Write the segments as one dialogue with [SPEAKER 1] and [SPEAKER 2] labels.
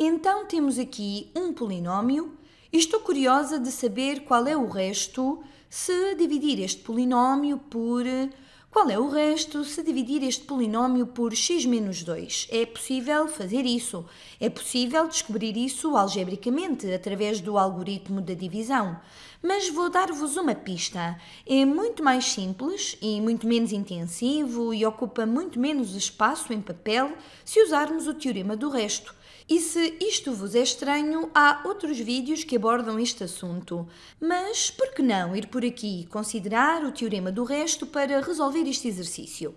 [SPEAKER 1] Então temos aqui um polinómio e estou curiosa de saber qual é o resto se dividir este polinómio por. Qual é o resto se dividir este polinómio por x menos 2? É possível fazer isso. É possível descobrir isso algebricamente, através do algoritmo da divisão. Mas vou dar-vos uma pista. É muito mais simples e muito menos intensivo e ocupa muito menos espaço em papel se usarmos o teorema do resto. E se isto vos é estranho, há outros vídeos que abordam este assunto. Mas por que não ir por aqui e considerar o teorema do resto para resolver este exercício?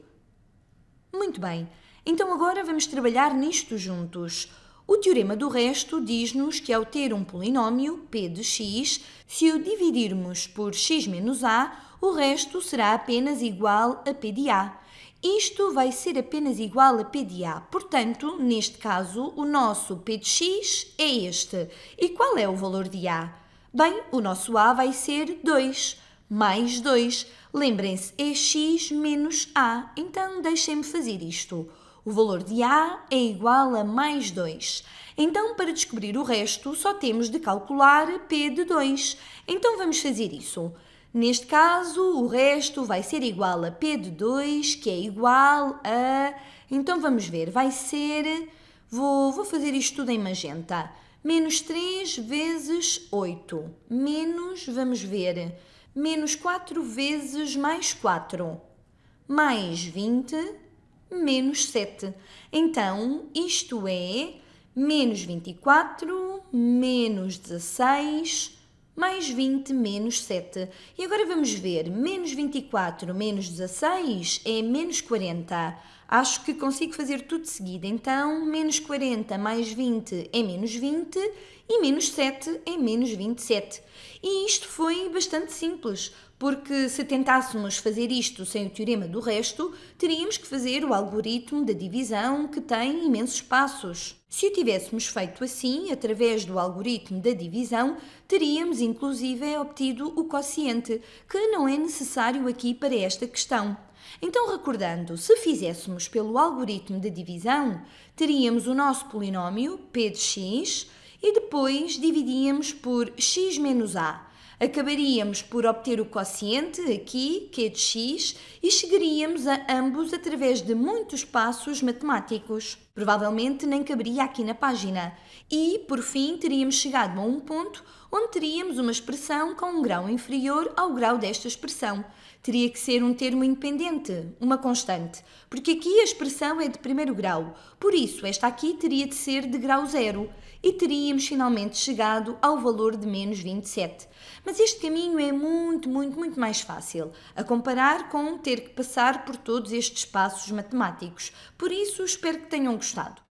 [SPEAKER 1] Muito bem, então agora vamos trabalhar nisto juntos. O teorema do resto diz-nos que ao ter um polinómio p de x, se o dividirmos por x menos a, o resto será apenas igual a p de a. Isto vai ser apenas igual a P de A. Portanto, neste caso, o nosso P de X é este. E qual é o valor de A? Bem, o nosso A vai ser 2 mais 2. Lembrem-se, é x menos a. Então, deixem-me fazer isto. O valor de a é igual a mais 2. Então, para descobrir o resto, só temos de calcular p de 2. Então, vamos fazer isso. Neste caso, o resto vai ser igual a P de 2, que é igual a. Então vamos ver, vai ser. Vou, vou fazer isto tudo em magenta. Menos 3 vezes 8. Menos, vamos ver, menos 4 vezes mais 4. Mais 20, menos 7. Então, isto é menos 24, menos 16, mais 20 menos 7. E agora vamos ver, menos 24 menos 16 é menos 40. Acho que consigo fazer tudo de seguida, então menos 40 mais 20 é menos 20 e menos 7 é menos 27. E isto foi bastante simples, porque se tentássemos fazer isto sem o teorema do resto, teríamos que fazer o algoritmo da divisão que tem imensos passos. Se o tivéssemos feito assim, através do algoritmo da divisão, teríamos inclusive obtido o quociente, que não é necessário aqui para esta questão. Então, recordando, se fizéssemos pelo algoritmo da divisão, teríamos o nosso polinómio p de x e depois dividíamos por x menos a Acabaríamos por obter o quociente aqui, que é de x, e chegaríamos a ambos através de muitos passos matemáticos. Provavelmente nem caberia aqui na página. E, por fim, teríamos chegado a um ponto onde teríamos uma expressão com um grau inferior ao grau desta expressão. Teria que ser um termo independente, uma constante, porque aqui a expressão é de primeiro grau, por isso esta aqui teria de ser de grau zero e teríamos finalmente chegado ao valor de menos 27. Mas este caminho é muito, muito, muito mais fácil, a comparar com ter que passar por todos estes passos matemáticos. Por isso, espero que tenham gostado.